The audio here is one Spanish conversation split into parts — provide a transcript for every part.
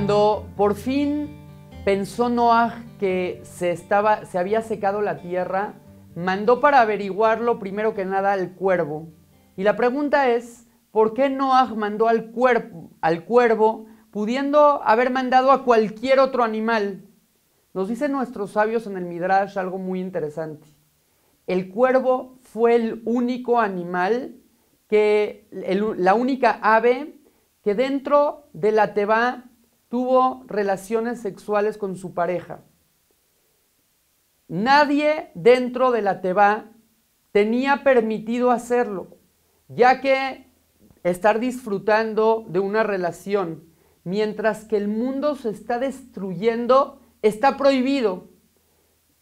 Cuando por fin pensó Noah que se, estaba, se había secado la tierra, mandó para averiguarlo primero que nada al cuervo. Y la pregunta es, ¿por qué Noah mandó al, cuervo pudiendo haber mandado a cualquier otro animal? Nos dicen nuestros sabios en el Midrash algo muy interesante. El cuervo fue el único animal que, la única ave que dentro de la teba tuvo relaciones sexuales con su pareja. Nadie dentro de la Teba tenía permitido hacerlo, ya que estar disfrutando de una relación mientras que el mundo se está destruyendo está prohibido.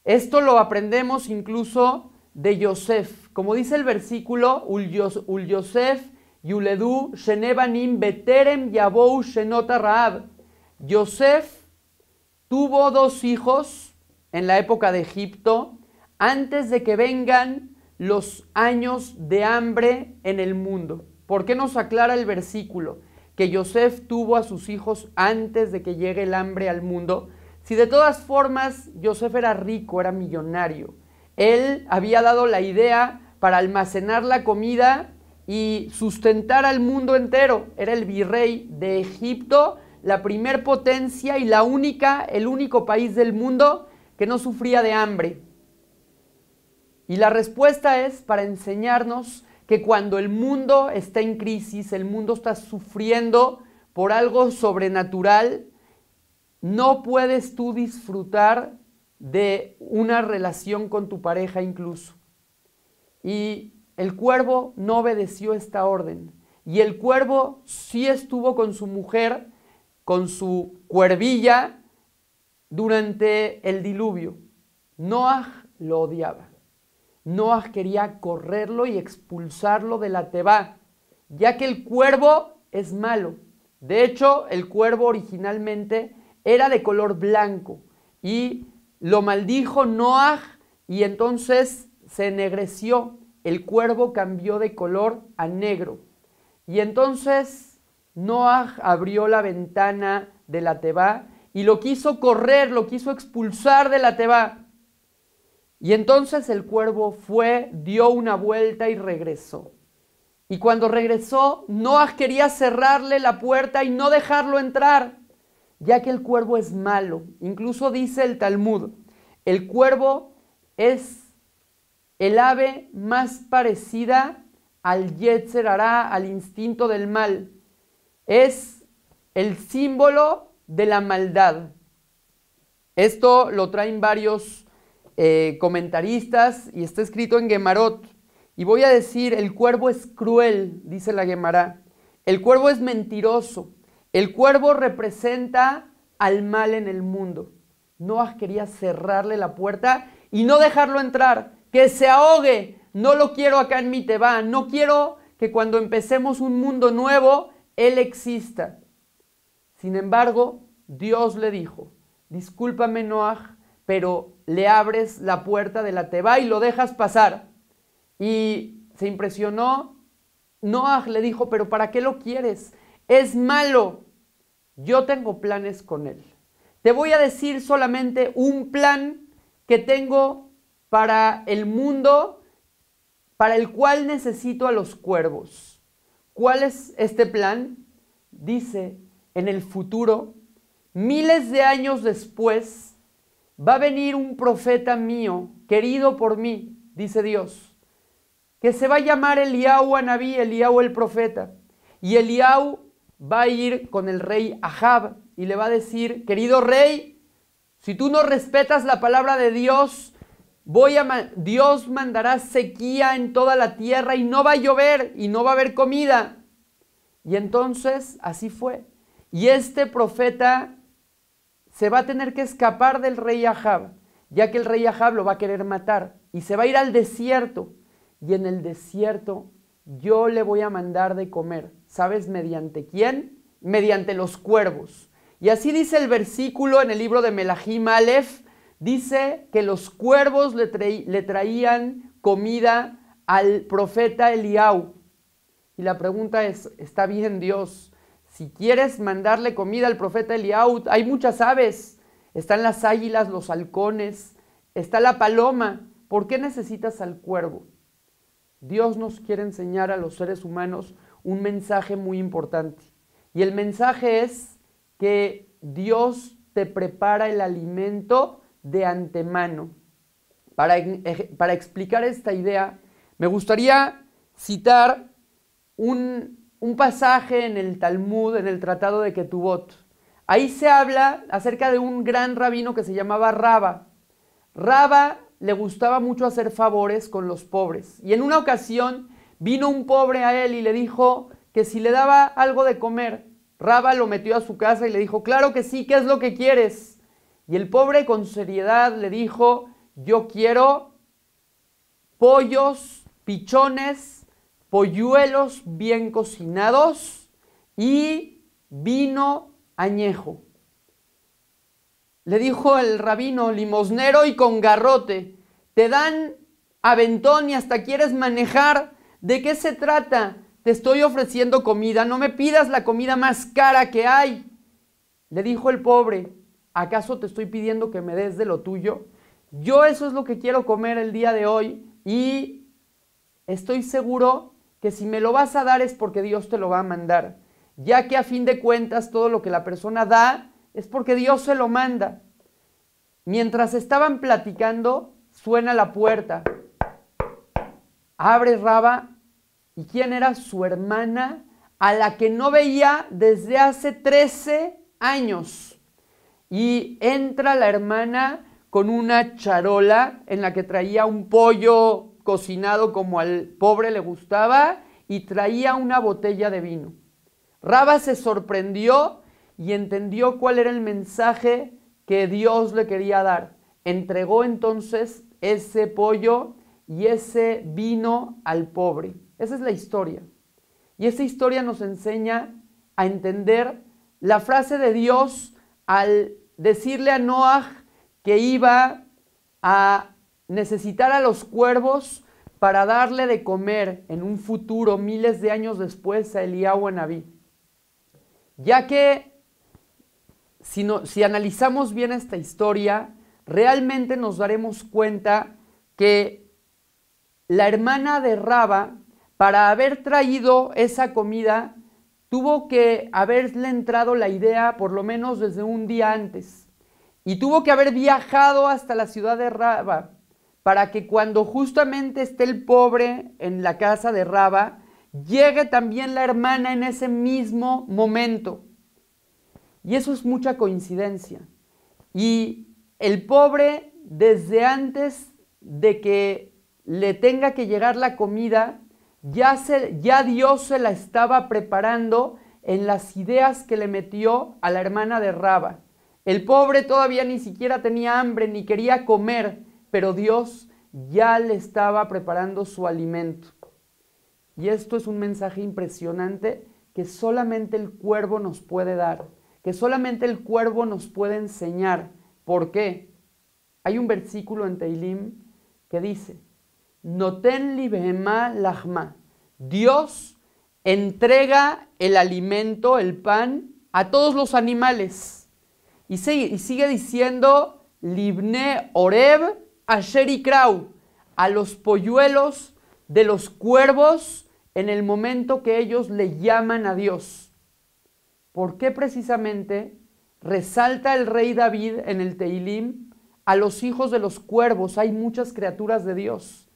Esto lo aprendemos incluso de Yosef. Como dice el versículo, Ul Yosef, Yuledu, Shenebanim, Beterem, Yabou, Shenota Raab. Yosef tuvo dos hijos en la época de Egipto antes de que vengan los años de hambre en el mundo. ¿Por qué nos aclara el versículo? Que Yosef tuvo a sus hijos antes de que llegue el hambre al mundo. Si de todas formas Yosef era rico, era millonario, él había dado la idea para almacenar la comida y sustentar al mundo entero. Era el virrey de Egipto la primer potencia y la única, el único país del mundo que no sufría de hambre. Y la respuesta es para enseñarnos que cuando el mundo está en crisis, el mundo está sufriendo por algo sobrenatural, no puedes tú disfrutar de una relación con tu pareja incluso. Y el cuervo no obedeció esta orden. Y el cuervo sí estuvo con su mujer con su cuervilla durante el diluvio. Noah lo odiaba. Noah quería correrlo y expulsarlo de la Teba, ya que el cuervo es malo. De hecho, el cuervo originalmente era de color blanco y lo maldijo Noah y entonces se ennegreció. El cuervo cambió de color a negro. Y entonces Noah abrió la ventana de la Teba y lo quiso correr, lo quiso expulsar de la Teba. Y entonces el cuervo fue, dio una vuelta y regresó. Y cuando regresó, Noah quería cerrarle la puerta y no dejarlo entrar, ya que el cuervo es malo. Incluso dice el Talmud, el cuervo es el ave más parecida al Yetzer hará, al instinto del mal es el símbolo de la maldad. Esto lo traen varios eh, comentaristas y está escrito en Gemarot. Y voy a decir, el cuervo es cruel, dice la Gemara. El cuervo es mentiroso. El cuervo representa al mal en el mundo. Noah quería cerrarle la puerta y no dejarlo entrar. Que se ahogue. No lo quiero acá en mi Teba. No quiero que cuando empecemos un mundo nuevo él exista. Sin embargo, Dios le dijo, discúlpame Noah, pero le abres la puerta de la teba y lo dejas pasar. Y se impresionó. Noah le dijo, pero ¿para qué lo quieres? Es malo. Yo tengo planes con él. Te voy a decir solamente un plan que tengo para el mundo, para el cual necesito a los cuervos. ¿Cuál es este plan? Dice, en el futuro, miles de años después, va a venir un profeta mío, querido por mí, dice Dios, que se va a llamar Eliau Anabí, Eliau el profeta. Y Eliau va a ir con el rey Ahab y le va a decir, querido rey, si tú no respetas la palabra de Dios, Voy a Dios mandará sequía en toda la tierra y no va a llover y no va a haber comida. Y entonces así fue. Y este profeta se va a tener que escapar del rey Ahab, ya que el rey Ahab lo va a querer matar y se va a ir al desierto. Y en el desierto yo le voy a mandar de comer. ¿Sabes mediante quién? Mediante los cuervos. Y así dice el versículo en el libro de Melahim Aleph, dice que los cuervos le, traían comida al profeta Eliau. Y la pregunta es, ¿está bien Dios? Si quieres mandarle comida al profeta Eliau, hay muchas aves. Están las águilas, los halcones, está la paloma. ¿Por qué necesitas al cuervo? Dios nos quiere enseñar a los seres humanos un mensaje muy importante. Y el mensaje es que Dios te prepara el alimento de antemano. Para, explicar esta idea, me gustaría citar un, un, pasaje en el Talmud, en el Tratado de Ketubot. Ahí se habla acerca de un gran rabino que se llamaba Raba. Raba le gustaba mucho hacer favores con los pobres. Y en una ocasión vino un pobre a él y le dijo que si le daba algo de comer, Raba lo metió a su casa y le dijo, claro que sí, ¿qué es lo que quieres? Y el pobre con seriedad le dijo, yo quiero pollos, pichones, polluelos bien cocinados y vino añejo. Le dijo el rabino limosnero y con garrote, te dan aventón y hasta quieres manejar. ¿De qué se trata? Te estoy ofreciendo comida, no me pidas la comida más cara que hay. Le dijo el pobre, ¿Acaso te estoy pidiendo que me des de lo tuyo? Yo eso es lo que quiero comer el día de hoy y estoy seguro que si me lo vas a dar es porque Dios te lo va a mandar, ya que a fin de cuentas todo lo que la persona da es porque Dios se lo manda. Mientras estaban platicando, suena la puerta. Abre Raba y quién era su hermana a la que no veía desde hace 13 años y entra la hermana con una charola en la que traía un pollo cocinado como al pobre le gustaba y traía una botella de vino. Raba se sorprendió y entendió cuál era el mensaje que Dios le quería dar. Entregó entonces ese pollo y ese vino al pobre. Esa es la historia. Y esa historia nos enseña a entender la frase de Dios al decirle a Noah que iba a necesitar a los cuervos para darle de comer en un futuro, miles de años después, a Eliyahu Naví, Ya que si, si analizamos bien esta historia, realmente nos daremos cuenta que la hermana de Raba, para haber traído esa comida, tuvo que haberle entrado la idea por lo menos desde un día antes. Y tuvo que haber viajado hasta la ciudad de Raba para que cuando justamente esté el pobre en la casa de Raba, llegue también la hermana en ese mismo momento. Y eso es mucha coincidencia. Y el pobre, desde antes de que le tenga que llegar la comida, ya, Dios se la estaba preparando en las ideas que le metió a la hermana de Raba. El pobre todavía ni siquiera tenía hambre ni quería comer, pero Dios ya le estaba preparando su alimento. Y esto es un mensaje impresionante que solamente el cuervo nos puede dar, que solamente el cuervo nos puede enseñar. ¿Por qué? Hay un versículo en Teilim que dice, Noten libema lahma. Dios entrega el alimento, el pan, a todos los animales. Y, sigue, y sigue diciendo, libne oreb asheri krau, a los polluelos de los cuervos en el momento que ellos le llaman a Dios. ¿Por qué precisamente resalta el rey David en el Teilim a los hijos de los cuervos? Hay muchas criaturas de Dios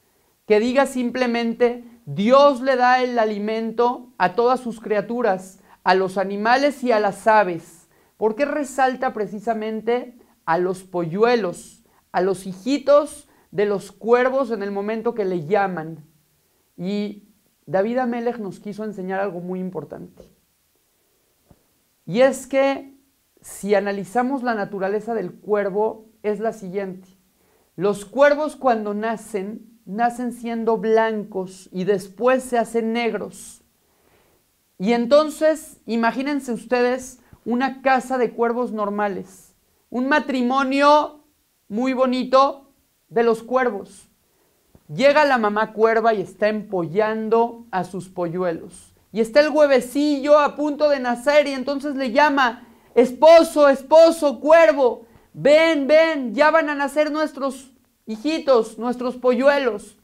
que diga simplemente, Dios le da el alimento a todas sus criaturas, a los animales y a las aves. Porque resalta precisamente a los polluelos, a los hijitos de los cuervos en el momento que le llaman? Y David Amelech nos quiso enseñar algo muy importante. Y es que si analizamos la naturaleza del cuervo, es la siguiente. Los cuervos cuando nacen nacen siendo blancos y después se hacen negros. Y entonces, imagínense ustedes una casa de cuervos normales, un matrimonio muy bonito de los cuervos. Llega la mamá cuerva y está empollando a sus polluelos. Y está el huevecillo a punto de nacer y entonces le llama, esposo, esposo, cuervo, ven, ven, ya van a nacer nuestros hijitos, nuestros polluelos.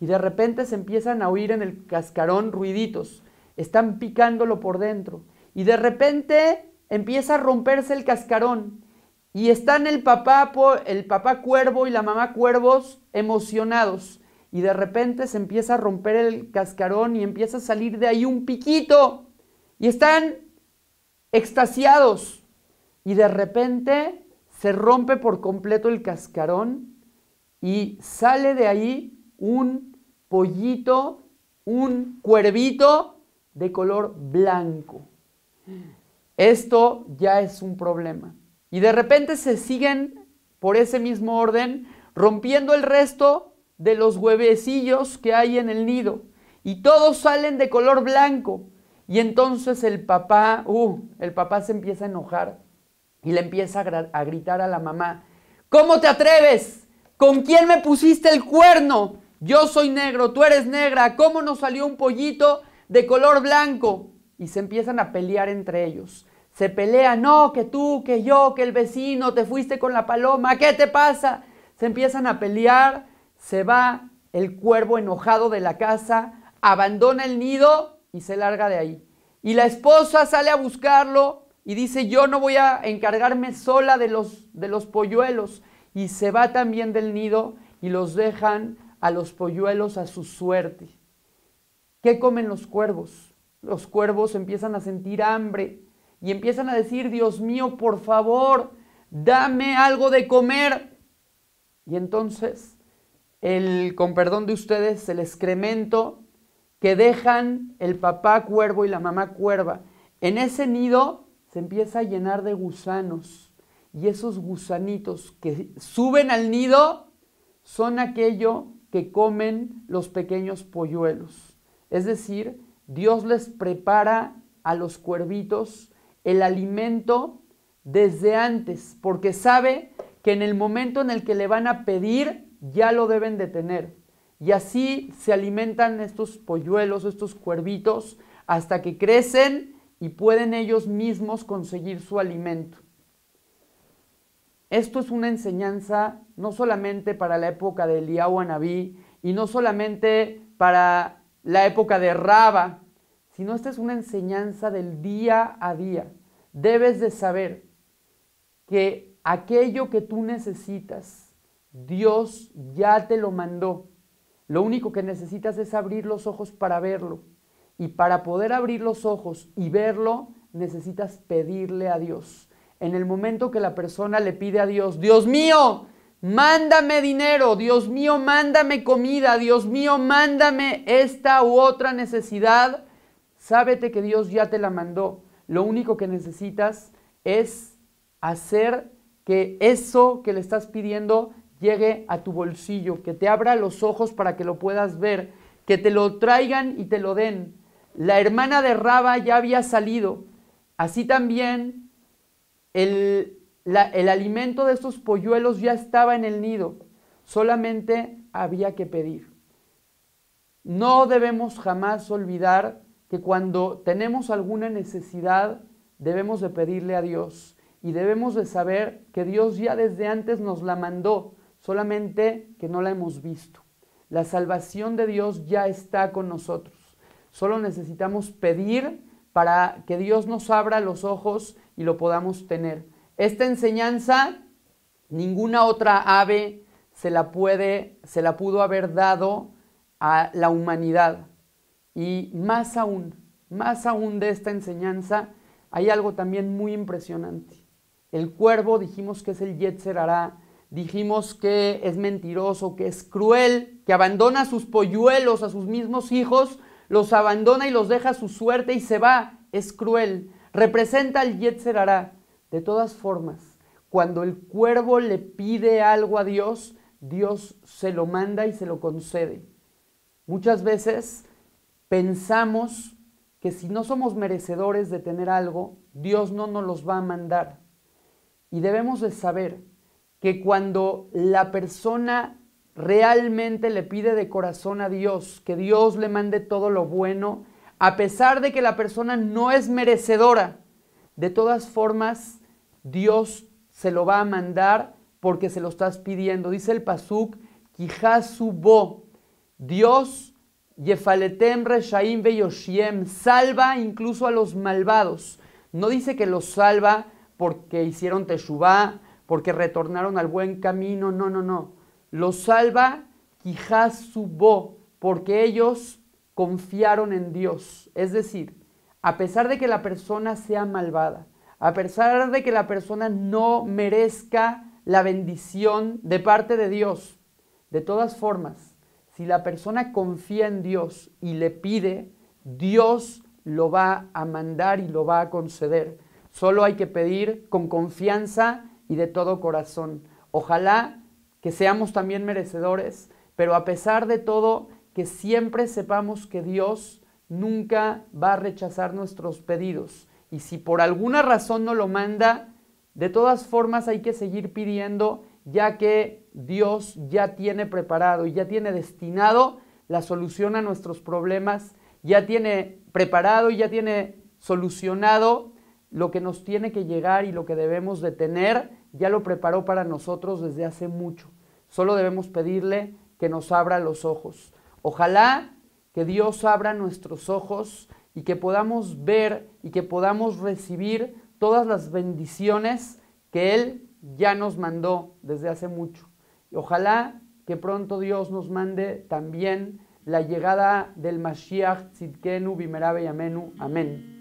Y de repente se empiezan a oír en el cascarón ruiditos, están picándolo por dentro. Y de repente empieza a romperse el cascarón. Y están el papá, el papá cuervo y la mamá cuervos emocionados. Y de repente se empieza a romper el cascarón y empieza a salir de ahí un piquito. Y están extasiados. Y de repente se rompe por completo el cascarón y sale de ahí un pollito, un cuervito de color blanco. Esto ya es un problema. Y de repente se siguen por ese mismo orden rompiendo el resto de los huevecillos que hay en el nido. Y todos salen de color blanco. Y entonces el papá, uh, el papá se empieza a enojar y le empieza a, gritar a la mamá, ¿cómo te atreves? ¿Con quién me pusiste el cuerno? Yo soy negro, tú eres negra, ¿cómo nos salió un pollito de color blanco? Y se empiezan a pelear entre ellos. Se pelean, no, que tú, que yo, que el vecino, te fuiste con la paloma, ¿qué te pasa? Se empiezan a pelear, se va el cuervo enojado de la casa, abandona el nido y se larga de ahí. Y la esposa sale a buscarlo y dice, yo no voy a encargarme sola de los, de los polluelos y se va también del nido y los dejan a los polluelos a su suerte. ¿Qué comen los cuervos? Los cuervos empiezan a sentir hambre y empiezan a decir, Dios mío, por favor, dame algo de comer. Y entonces, el, con perdón de ustedes, el excremento que dejan el papá cuervo y la mamá cuerva en ese nido se empieza a llenar de gusanos y esos gusanitos que suben al nido son aquello que comen los pequeños polluelos. Es decir, Dios les prepara a los cuervitos el alimento desde antes, porque sabe que en el momento en el que le van a pedir, ya lo deben de tener. Y así se alimentan estos polluelos, estos cuervitos, hasta que crecen y pueden ellos mismos conseguir su alimento. Esto es una enseñanza no solamente para la época de Eliyahu Anabí y no solamente para la época de Raba, sino esta es una enseñanza del día a día. Debes de saber que aquello que tú necesitas, Dios ya te lo mandó. Lo único que necesitas es abrir los ojos para verlo. Y para poder abrir los ojos y verlo, necesitas pedirle a Dios en el momento que la persona le pide a Dios, Dios mío, mándame dinero, Dios mío, mándame comida, Dios mío, mándame esta u otra necesidad, sábete que Dios ya te la mandó. Lo único que necesitas es hacer que eso que le estás pidiendo llegue a tu bolsillo, que te abra los ojos para que lo puedas ver, que te lo traigan y te lo den. La hermana de Raba ya había salido. Así también el, alimento de estos polluelos ya estaba en el nido, solamente había que pedir. No debemos jamás olvidar que cuando tenemos alguna necesidad debemos de pedirle a Dios y debemos de saber que Dios ya desde antes nos la mandó, solamente que no la hemos visto. La salvación de Dios ya está con nosotros. Solo necesitamos pedir para que Dios nos abra los ojos y lo podamos tener. Esta enseñanza, ninguna otra ave se la, puede, se la pudo haber dado a la humanidad. Y más aún, más aún de esta enseñanza, hay algo también muy impresionante. El cuervo, dijimos que es el Yetzer dijimos que es mentiroso, que es cruel, que abandona a sus polluelos, a sus mismos hijos, los abandona y los deja a su suerte y se va. Es cruel. Representa al Yetzer De todas formas, cuando el cuervo le pide algo a Dios, Dios se lo manda y se lo concede. Muchas veces pensamos que si no somos merecedores de tener algo, Dios no nos los va a mandar. Y debemos de saber que cuando la persona realmente le pide de corazón a Dios, que Dios le mande todo lo bueno, a pesar de que la persona no es merecedora, de todas formas Dios se lo va a mandar porque se lo estás pidiendo. Dice el Pasuk, bo Dios, Yefaletem Reshaim Beyoshiem, salva incluso a los malvados. No dice que los salva porque hicieron teshubá, porque retornaron al buen camino, no, no, no. Los salva bo porque ellos confiaron en Dios. Es decir, a pesar de que la persona sea malvada, a pesar de que la persona no merezca la bendición de parte de Dios, de todas formas, si la persona confía en Dios y le pide, Dios lo va a mandar y lo va a conceder. Solo hay que pedir con confianza y de todo corazón. Ojalá que seamos también merecedores, pero a pesar de todo, siempre sepamos que Dios nunca va a rechazar nuestros pedidos. Y si por alguna razón no lo manda, de todas formas hay que seguir pidiendo, ya que Dios ya tiene preparado y ya tiene destinado la solución a nuestros problemas, ya tiene preparado y ya tiene solucionado lo que nos tiene que llegar y lo que debemos de tener, ya lo preparó para nosotros desde hace mucho. Solo debemos pedirle que nos abra los ojos. Ojalá que Dios abra nuestros ojos y que podamos ver y que podamos recibir todas las bendiciones que Él ya nos mandó desde hace mucho. Y ojalá que pronto Dios nos mande también la llegada del Mashiach Tzidkenu Bimerabe Amén.